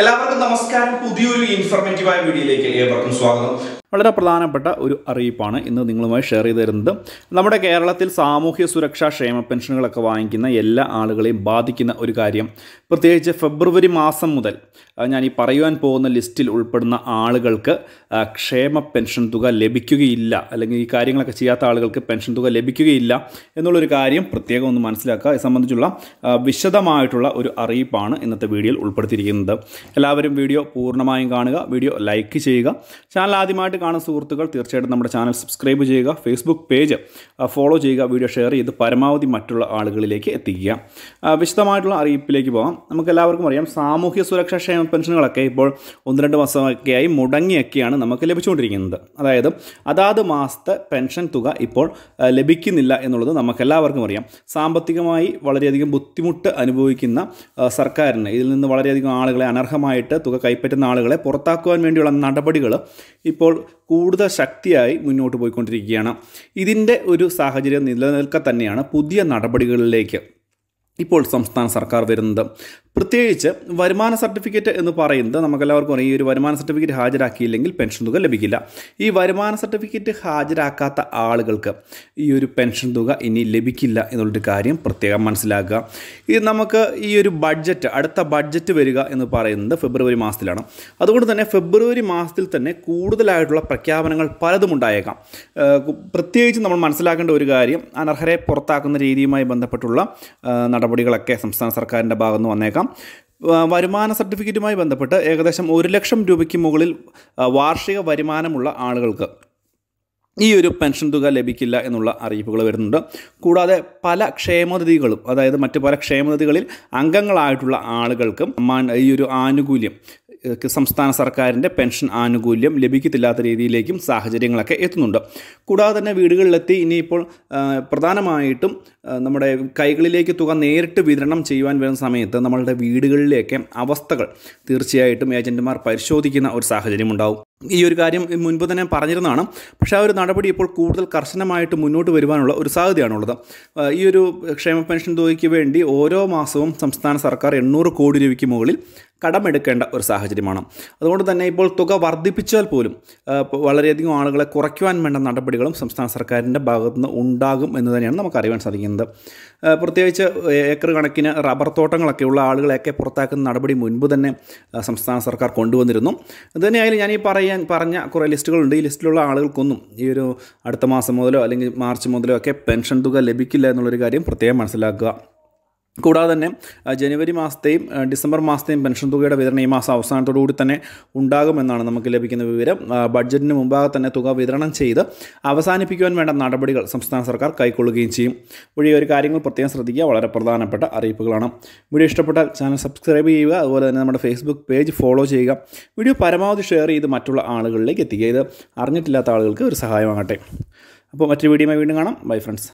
എല്ലാവർക്കും നമസ്കാരം പുതിയൊരു ഇൻഫർമേറ്റീവായ വീഡിയോയിലേക്ക് ഏവർക്കും സ്വാഗതം വളരെ പ്രധാനപ്പെട്ട ഒരു അറിയിപ്പാണ് ഇന്ന് നിങ്ങളുമായി ഷെയർ ചെയ്ത് തരുന്നത് നമ്മുടെ കേരളത്തിൽ സാമൂഹ്യ സുരക്ഷാ ക്ഷേമ പെൻഷനുകളൊക്കെ വാങ്ങിക്കുന്ന എല്ലാ ആളുകളെയും ബാധിക്കുന്ന ഒരു കാര്യം പ്രത്യേകിച്ച് ഫെബ്രുവരി മാസം മുതൽ ഞാൻ ഈ പറയുവാൻ പോകുന്ന ലിസ്റ്റിൽ ഉൾപ്പെടുന്ന ആളുകൾക്ക് ക്ഷേമ പെൻഷൻ തുക ലഭിക്കുകയില്ല അല്ലെങ്കിൽ ഈ കാര്യങ്ങളൊക്കെ ചെയ്യാത്ത ആളുകൾക്ക് പെൻഷൻ തുക ലഭിക്കുകയില്ല എന്നുള്ളൊരു കാര്യം പ്രത്യേകം ഒന്ന് മനസ്സിലാക്കുക ഇത് സംബന്ധിച്ചുള്ള വിശദമായിട്ടുള്ള ഒരു അറിയിപ്പാണ് ഇന്നത്തെ വീഡിയോയിൽ ഉൾപ്പെടുത്തിയിരിക്കുന്നത് എല്ലാവരും വീഡിയോ പൂർണ്ണമായും കാണുക വീഡിയോ ലൈക്ക് ചെയ്യുക ചാനൽ ആദ്യമായിട്ട് കാണുന്ന സുഹൃത്തുക്കൾ തീർച്ചയായിട്ടും നമ്മുടെ ചാനൽ സബ്സ്ക്രൈബ് ചെയ്യുക ഫേസ്ബുക്ക് പേജ് ഫോളോ ചെയ്യുക വീഡിയോ ഷെയർ ചെയ്ത് പരമാവധി മറ്റുള്ള ആളുകളിലേക്ക് എത്തിക്കുക വിശദമായിട്ടുള്ള അറിയിപ്പിലേക്ക് പോകാം നമുക്ക് എല്ലാവർക്കും അറിയാം സാമൂഹ്യ സുരക്ഷാ ക്ഷേമ പെൻഷനുകളൊക്കെ ഇപ്പോൾ ഒന്ന് രണ്ട് മാസമൊക്കെയായി മുടങ്ങിയൊക്കെയാണ് നമുക്ക് ലഭിച്ചുകൊണ്ടിരിക്കുന്നത് അതായത് അതാത് മാസത്തെ പെൻഷൻ തുക ഇപ്പോൾ ലഭിക്കുന്നില്ല എന്നുള്ളത് നമുക്കെല്ലാവർക്കും അറിയാം സാമ്പത്തികമായി വളരെയധികം ബുദ്ധിമുട്ട് അനുഭവിക്കുന്ന സർക്കാരിന് ഇതിൽ നിന്ന് വളരെയധികം ആളുകളെ അനർഹമായിട്ട് തുക കൈപ്പറ്റുന്ന ആളുകളെ പുറത്താക്കുവാൻ വേണ്ടിയുള്ള നടപടികൾ ഇപ്പോൾ കൂടുതൽ ശക്തിയായി മുന്നോട്ട് പോയിക്കൊണ്ടിരിക്കുകയാണ് ഇതിൻ്റെ ഒരു സാഹചര്യം നിലനിൽക്കെ തന്നെയാണ് പുതിയ നടപടികളിലേക്ക് ഇപ്പോൾ സംസ്ഥാന സർക്കാർ വരുന്നത് പ്രത്യേകിച്ച് വരുമാന സർട്ടിഫിക്കറ്റ് എന്ന് പറയുന്നത് നമുക്കെല്ലാവർക്കും അറിയാം ഈ ഒരു വരുമാന സർട്ടിഫിക്കറ്റ് ഹാജരാക്കിയില്ലെങ്കിൽ പെൻഷൻ തുക ലഭിക്കില്ല ഈ വരുമാന സർട്ടിഫിക്കറ്റ് ഹാജരാക്കാത്ത ആളുകൾക്ക് ഈ ഒരു പെൻഷൻ തുക ഇനി ലഭിക്കില്ല എന്നുള്ളൊരു കാര്യം പ്രത്യേകം മനസ്സിലാക്കുക ഇത് നമുക്ക് ഈ ഒരു ബഡ്ജറ്റ് അടുത്ത ബഡ്ജറ്റ് വരിക എന്ന് പറയുന്നത് ഫെബ്രുവരി മാസത്തിലാണ് അതുകൊണ്ട് തന്നെ ഫെബ്രുവരി മാസത്തിൽ തന്നെ കൂടുതലായിട്ടുള്ള പ്രഖ്യാപനങ്ങൾ പലതും ഉണ്ടായേക്കാം പ്രത്യേകിച്ച് നമ്മൾ മനസ്സിലാക്കേണ്ട ഒരു കാര്യം അനർഹരെ പുറത്താക്കുന്ന രീതിയുമായി ബന്ധപ്പെട്ടുള്ള നടപടികളൊക്കെ സംസ്ഥാന സർക്കാരിൻ്റെ ഭാഗത്തുനിന്ന് വന്നേക്കാം മനസ്സിലാക്കാം വരുമാന സർട്ടിഫിക്കറ്റുമായി ബന്ധപ്പെട്ട് ഏകദേശം ഒരു ലക്ഷം രൂപയ്ക്ക് മുകളിൽ വാർഷിക വരുമാനമുള്ള ആളുകൾക്ക് ഈ ഒരു പെൻഷൻ തുക ലഭിക്കില്ല എന്നുള്ള അറിയിപ്പുകൾ വരുന്നുണ്ട് കൂടാതെ പല ക്ഷേമനിധികളും അതായത് മറ്റ് പല ക്ഷേമനിധികളിൽ അംഗങ്ങളായിട്ടുള്ള ആളുകൾക്കും ഈ ഒരു ആനുകൂല്യം സംസ്ഥാന സർക്കാരിൻ്റെ പെൻഷൻ ആനുകൂല്യം ലഭിക്കത്തില്ലാത്ത രീതിയിലേക്കും സാഹചര്യങ്ങളൊക്കെ എത്തുന്നുണ്ട് കൂടാതെ തന്നെ വീടുകളിലെത്തി ഇനിയിപ്പോൾ പ്രധാനമായിട്ടും നമ്മുടെ കൈകളിലേക്ക് തുക നേരിട്ട് വിതരണം ചെയ്യുവാൻ വരുന്ന സമയത്ത് നമ്മളുടെ വീടുകളിലെയൊക്കെ അവസ്ഥകൾ തീർച്ചയായിട്ടും ഏജൻറ്റുമാർ പരിശോധിക്കുന്ന ഒരു സാഹചര്യമുണ്ടാവും ഈ ഒരു കാര്യം മുൻപ് തന്നെ പറഞ്ഞിരുന്നതാണ് പക്ഷേ ആ ഒരു നടപടി ഇപ്പോൾ കൂടുതൽ കർശനമായിട്ട് മുന്നോട്ട് വരുവാനുള്ള ഒരു സാധ്യതയാണുള്ളത് ഈ ഒരു ക്ഷേമ പെൻഷൻ തുകയ്ക്ക് വേണ്ടി ഓരോ മാസവും സംസ്ഥാന സർക്കാർ എണ്ണൂറ് കോടി രൂപയ്ക്ക് മുകളിൽ കടമെടുക്കേണ്ട ഒരു സാഹചര്യമാണ് അതുകൊണ്ട് തന്നെ ഇപ്പോൾ തുക വർദ്ധിപ്പിച്ചാൽ പോലും വളരെയധികം ആളുകളെ കുറയ്ക്കുവാൻ വേണ്ട നടപടികളും സംസ്ഥാന സർക്കാരിൻ്റെ ഭാഗത്തുനിന്ന് ഉണ്ടാകും എന്ന് തന്നെയാണ് നമുക്ക് അറിയാൻ സാധിക്കുന്നത് പ്രത്യേകിച്ച് ഏക്കർ കണക്കിന് റബ്ബർ തോട്ടങ്ങളൊക്കെയുള്ള ആളുകളെയൊക്കെ പുറത്താക്കുന്ന നടപടി മുൻപ് തന്നെ സംസ്ഥാന സർക്കാർ കൊണ്ടുവന്നിരുന്നു അതുതന്നെയായാലും ഞാൻ ഈ പറയുന്ന ഞാൻ പറഞ്ഞ കുറേ ലിസ്റ്റുകളുണ്ട് ഈ ലിസ്റ്റിലുള്ള ആളുകൾക്കൊന്നും ഈ ഒരു അടുത്ത മാസം മുതലോ അല്ലെങ്കിൽ മാർച്ച് മുതലോ ഒക്കെ പെൻഷൻ തുക ലഭിക്കില്ല എന്നുള്ളൊരു കാര്യം പ്രത്യേകം മനസ്സിലാക്കുക കൂടാതെ തന്നെ ജനുവരി മാസത്തെയും ഡിസംബർ മാസത്തെയും പെൻഷൻ തുകയുടെ വിതരണം ഈ മാസം അവസാനത്തോടുകൂടി തന്നെ ഉണ്ടാകുമെന്നാണ് നമുക്ക് ലഭിക്കുന്ന വിവരം ബഡ്ജറ്റിന് മുമ്പാകെ തന്നെ തുക വിതരണം ചെയ്ത് അവസാനിപ്പിക്കുവാൻ വേണ്ട നടപടികൾ സംസ്ഥാന സർക്കാർ കൈക്കൊള്ളുകയും ചെയ്യും വഴി ഒരു കാര്യങ്ങൾ പ്രത്യേകം ശ്രദ്ധിക്കുക വളരെ പ്രധാനപ്പെട്ട അറിയിപ്പുകളാണ് വീഡിയോ ഇഷ്ടപ്പെട്ടാൽ ചാനൽ സബ്സ്ക്രൈബ് ചെയ്യുക അതുപോലെ തന്നെ നമ്മുടെ ഫേസ്ബുക്ക് പേജ് ഫോളോ ചെയ്യുക വീഡിയോ പരമാവധി ഷെയർ ചെയ്ത് മറ്റുള്ള ആളുകളിലേക്ക് എത്തിക്കുക ഇത് അറിഞ്ഞിട്ടില്ലാത്ത ആളുകൾക്ക് ഒരു സഹായമാകട്ടെ അപ്പോൾ മറ്റൊരു വീഡിയോ വീണ്ടും കാണാം ബൈ ഫ്രണ്ട്സ്